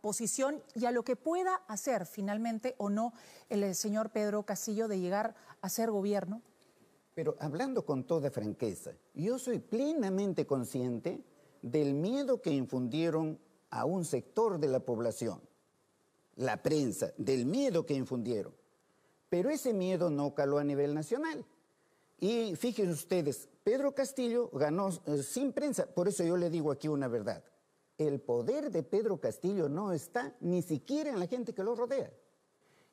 posición y a lo que pueda hacer finalmente o no el eh, señor Pedro Castillo de llegar a ser gobierno? Pero hablando con toda franqueza, yo soy plenamente consciente del miedo que infundieron a un sector de la población, la prensa, del miedo que infundieron. Pero ese miedo no caló a nivel nacional. Y fíjense ustedes, Pedro Castillo ganó eh, sin prensa, por eso yo le digo aquí una verdad el poder de Pedro Castillo no está ni siquiera en la gente que lo rodea.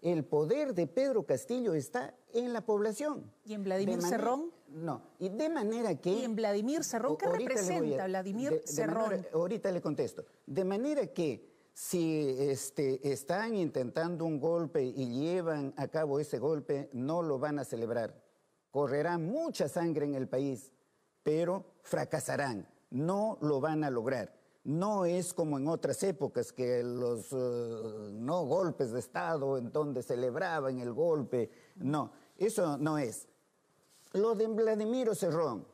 El poder de Pedro Castillo está en la población. ¿Y en Vladimir Serrón? No, y de manera que... ¿Y en Vladimir Cerrón qué representa Vladimir Serrón? ahorita le contesto. De manera que si este, están intentando un golpe y llevan a cabo ese golpe, no lo van a celebrar. Correrá mucha sangre en el país, pero fracasarán, no lo van a lograr. No es como en otras épocas que los eh, no golpes de Estado, en donde celebraban el golpe. No, eso no es. Lo de Vladimiro Cerrón.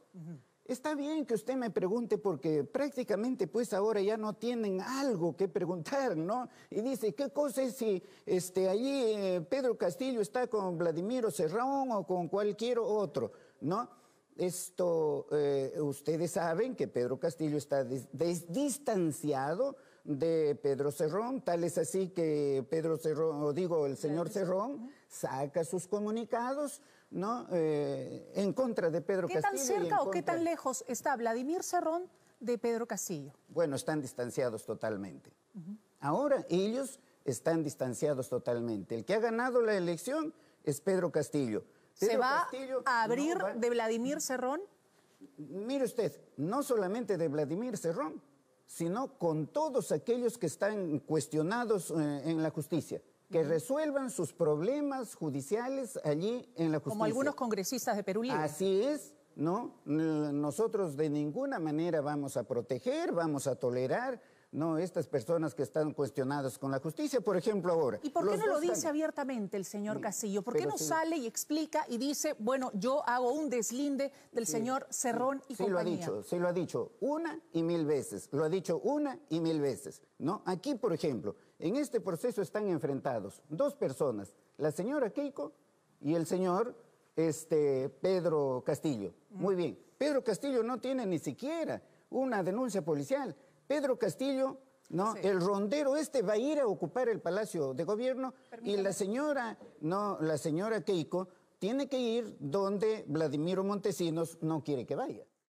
Está bien que usted me pregunte porque prácticamente pues ahora ya no tienen algo que preguntar, ¿no? Y dice, ¿qué cosa es si este, allí eh, Pedro Castillo está con Vladimiro Cerrón o con cualquier otro, ¿no? Esto, eh, ustedes saben que Pedro Castillo está distanciado de Pedro Cerrón, tal es así que Pedro Cerrón, o digo, el señor Cerrón saca sus comunicados, ¿no? Eh, en contra de Pedro Castillo. ¿Qué tan cerca o qué tan lejos está Vladimir Cerrón de Pedro Castillo? Bueno, están distanciados totalmente. Ahora ellos están distanciados totalmente. El que ha ganado la elección es Pedro Castillo. ¿Se va a abrir de Vladimir Cerrón? Mire usted, no solamente de Vladimir Cerrón, sino con todos aquellos que están cuestionados eh, en la justicia que resuelvan sus problemas judiciales allí en la justicia. Como algunos congresistas de Perú Así es, ¿no? Nosotros de ninguna manera vamos a proteger, vamos a tolerar no estas personas que están cuestionadas con la justicia, por ejemplo, ahora. ¿Y por qué no lo dice abiertamente el señor Castillo? ¿Por qué no sale y explica y dice, bueno, yo hago un deslinde del señor Cerrón y compañía? Sí lo ha dicho, sí lo ha dicho una y mil veces, lo ha dicho una y mil veces, ¿no? Aquí, por ejemplo, en este proceso están enfrentados dos personas, la señora Keiko y el señor este, Pedro Castillo. Muy mm. bien, Pedro Castillo no tiene ni siquiera una denuncia policial. Pedro Castillo, ¿no? El rondero este va a ir a ocupar el Palacio de Gobierno y la señora, no, la señora Keiko tiene que ir donde Vladimiro Montesinos no quiere que vaya.